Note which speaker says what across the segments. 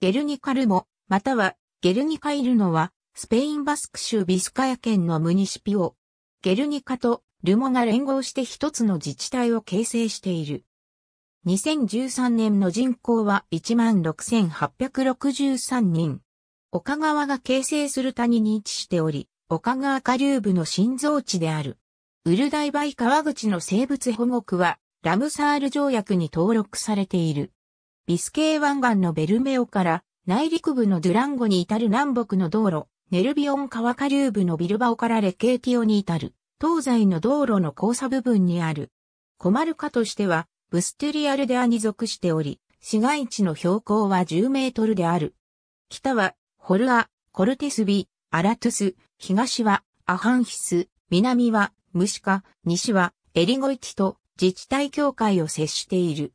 Speaker 1: ゲルニカルモ、またはゲルニカイルノは、スペインバスク州ビスカヤ県のムニシピオ。ゲルニカとルモが連合して一つの自治体を形成している。2013年の人口は16,863人。岡川が形成する谷に位置しており、岡川下流部の心臓地である。ウルダイバイ川口の生物保護区は、ラムサール条約に登録されている。ビスケー湾岸のベルメオから内陸部のドゥランゴに至る南北の道路、ネルビオン川下流部のビルバオからレケーティオに至る東西の道路の交差部分にある。コマルカとしてはブステリアルデアに属しており、市街地の標高は10メートルである。北はホルア、コルテスビ、アラトゥス、東はアハンヒス、南はムシカ、西はエリゴイティと自治体境界を接している。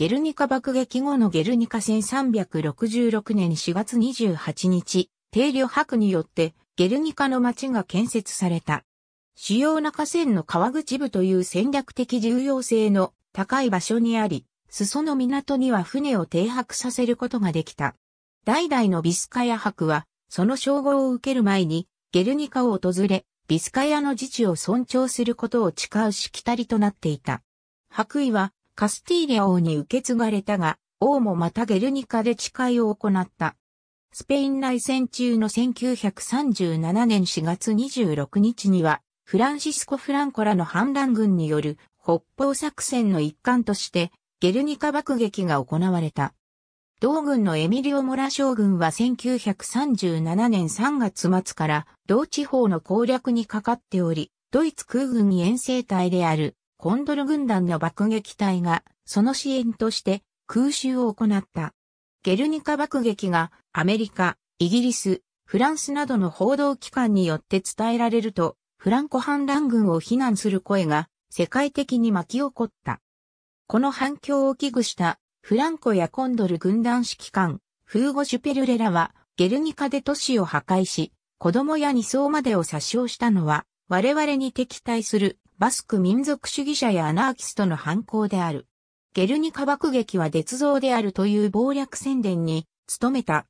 Speaker 1: ゲルニカ爆撃後のゲルニカ1366年4月28日、定旅白によってゲルニカの町が建設された。主要な河川の川口部という戦略的重要性の高い場所にあり、裾の港には船を停泊させることができた。代々のビスカヤ博は、その称号を受ける前に、ゲルニカを訪れ、ビスカヤの自治を尊重することを誓うしきたりとなっていた。白衣は、カスティーリア王に受け継がれたが、王もまたゲルニカで誓いを行った。スペイン内戦中の1937年4月26日には、フランシスコ・フランコらの反乱軍による北方作戦の一環として、ゲルニカ爆撃が行われた。同軍のエミリオ・モラ将軍は1937年3月末から同地方の攻略にかかっており、ドイツ空軍に遠征隊であるコンドル軍団の爆撃隊が、その支援として空襲を行った。ゲルニカ爆撃がアメリカ、イギリス、フランスなどの報道機関によって伝えられると、フランコ反乱軍を非難する声が世界的に巻き起こった。この反響を危惧したフランコやコンドル軍団指揮官、フーゴ・シュペルレラは、ゲルニカで都市を破壊し、子供や二層までを殺傷したのは、我々に敵対するバスク民族主義者やアナーキストの犯行である。ゲルニカ爆撃は絶造であるという暴略宣伝に努めた。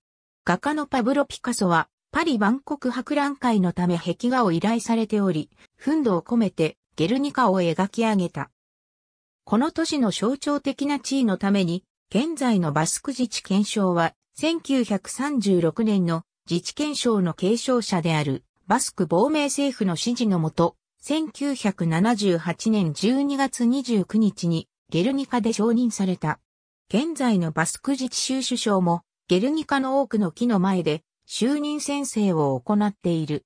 Speaker 1: 画家のパブロ・ピカソはパリ万国博覧会のため壁画を依頼されており、奮怒を込めてゲルニカを描き上げた。この都市の象徴的な地位のために、現在のバスク自治憲章は、1936年の自治憲章の継承者であるバスク亡命政府の指示のもと、1978年12月29日にゲルニカで承認された。現在のバスク自治州首相もゲルニカの多くの木の前で就任宣誓を行っている。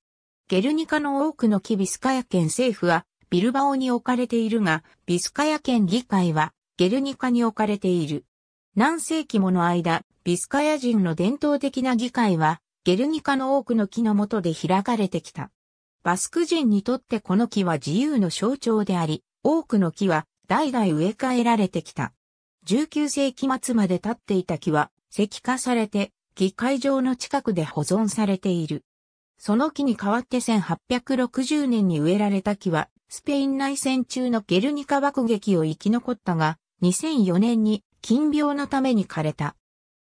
Speaker 1: ゲルニカの多くの木ビスカヤ県政府はビルバオに置かれているが、ビスカヤ県議会はゲルニカに置かれている。何世紀もの間、ビスカヤ人の伝統的な議会はゲルニカの多くの木の下で開かれてきた。バスク人にとってこの木は自由の象徴であり、多くの木は代々植え替えられてきた。19世紀末まで立っていた木は石化されて、木会場の近くで保存されている。その木に代わって1860年に植えられた木は、スペイン内戦中のゲルニカ爆撃を生き残ったが、2004年に金病のために枯れた。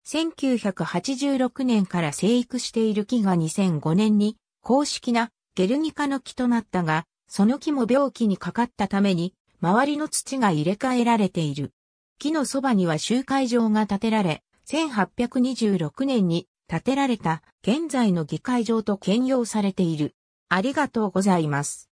Speaker 1: 1986年から生育している木が2005年に公式なゲルニカの木となったが、その木も病気にかかったために、周りの土が入れ替えられている。木のそばには集会場が建てられ、1826年に建てられた現在の議会場と兼用されている。ありがとうございます。